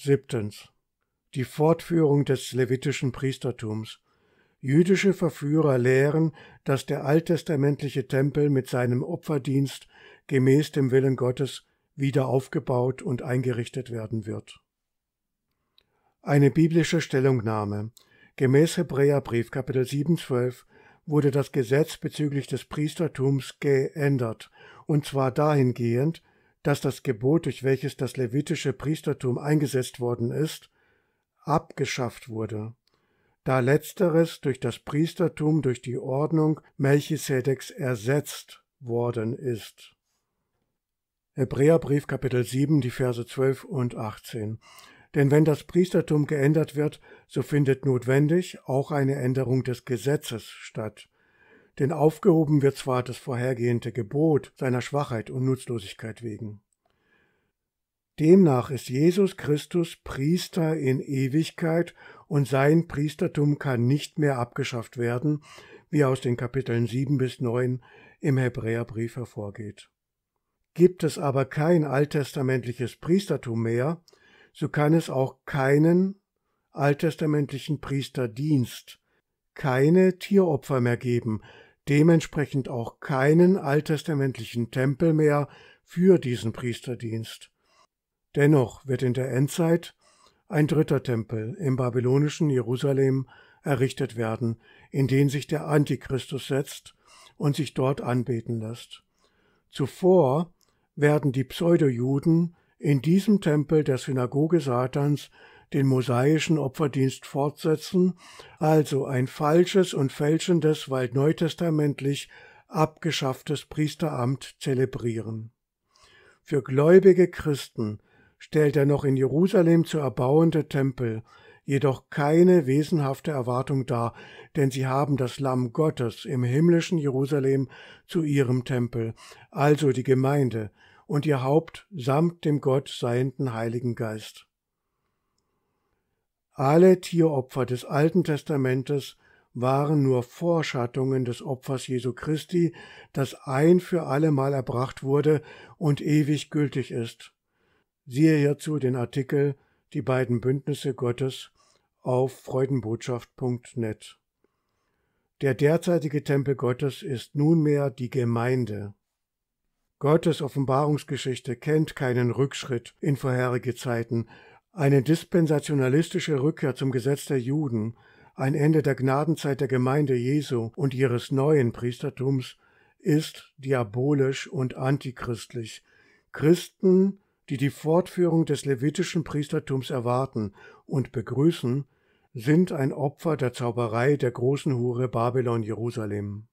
Siebtens. Die Fortführung des levitischen Priestertums. Jüdische Verführer lehren, dass der alttestamentliche Tempel mit seinem Opferdienst gemäß dem Willen Gottes wieder aufgebaut und eingerichtet werden wird. Eine biblische Stellungnahme. Gemäß Hebräerbrief Kapitel 7, 12 wurde das Gesetz bezüglich des Priestertums geändert, und zwar dahingehend, dass das Gebot, durch welches das levitische Priestertum eingesetzt worden ist, abgeschafft wurde, da letzteres durch das Priestertum durch die Ordnung Melchisedeks ersetzt worden ist. Hebräerbrief Kapitel 7, die Verse 12 und 18. Denn wenn das Priestertum geändert wird, so findet notwendig auch eine Änderung des Gesetzes statt, denn aufgehoben wird zwar das vorhergehende Gebot seiner Schwachheit und Nutzlosigkeit wegen. Demnach ist Jesus Christus Priester in Ewigkeit und sein Priestertum kann nicht mehr abgeschafft werden, wie aus den Kapiteln 7 bis 9 im Hebräerbrief hervorgeht. Gibt es aber kein alttestamentliches Priestertum mehr, so kann es auch keinen alttestamentlichen Priesterdienst, keine Tieropfer mehr geben, dementsprechend auch keinen alttestamentlichen Tempel mehr für diesen Priesterdienst. Dennoch wird in der Endzeit ein dritter Tempel im babylonischen Jerusalem errichtet werden, in den sich der Antichristus setzt und sich dort anbeten lässt. Zuvor werden die Pseudojuden in diesem Tempel der Synagoge Satans den mosaischen Opferdienst fortsetzen, also ein falsches und fälschendes, weil neutestamentlich abgeschafftes Priesteramt zelebrieren. Für gläubige Christen stellt der noch in Jerusalem zu erbauende Tempel jedoch keine wesenhafte Erwartung dar, denn sie haben das Lamm Gottes im himmlischen Jerusalem zu ihrem Tempel, also die Gemeinde, und ihr Haupt samt dem Gott seienden Heiligen Geist. Alle Tieropfer des Alten Testamentes waren nur Vorschattungen des Opfers Jesu Christi, das ein für allemal erbracht wurde und ewig gültig ist. Siehe hierzu den Artikel Die beiden Bündnisse Gottes auf freudenbotschaft.net. Der derzeitige Tempel Gottes ist nunmehr die Gemeinde. Gottes Offenbarungsgeschichte kennt keinen Rückschritt in vorherige Zeiten, eine dispensationalistische Rückkehr zum Gesetz der Juden, ein Ende der Gnadenzeit der Gemeinde Jesu und ihres neuen Priestertums ist diabolisch und antichristlich. Christen, die die Fortführung des levitischen Priestertums erwarten und begrüßen, sind ein Opfer der Zauberei der großen Hure Babylon Jerusalem